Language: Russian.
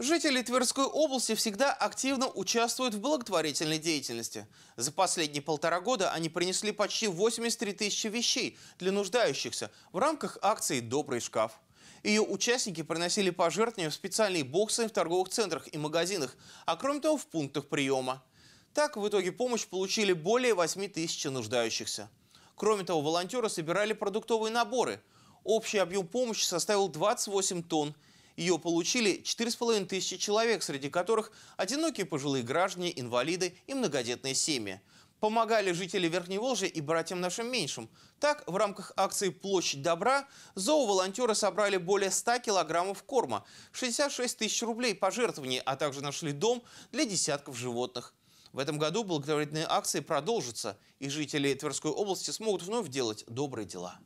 Жители Тверской области всегда активно участвуют в благотворительной деятельности. За последние полтора года они принесли почти 83 тысячи вещей для нуждающихся в рамках акции «Добрый шкаф». Ее участники приносили пожертвования в специальные боксы в торговых центрах и магазинах, а кроме того в пунктах приема. Так в итоге помощь получили более 8 тысяч нуждающихся. Кроме того, волонтеры собирали продуктовые наборы. Общий объем помощи составил 28 тонн – ее получили 4,5 тысячи человек, среди которых одинокие пожилые граждане, инвалиды и многодетные семьи. Помогали жители Верхней и братьям нашим меньшим. Так, в рамках акции «Площадь добра» зооволонтеры собрали более 100 килограммов корма, 66 тысяч рублей пожертвований, а также нашли дом для десятков животных. В этом году благотворительные акции продолжатся, и жители Тверской области смогут вновь делать добрые дела.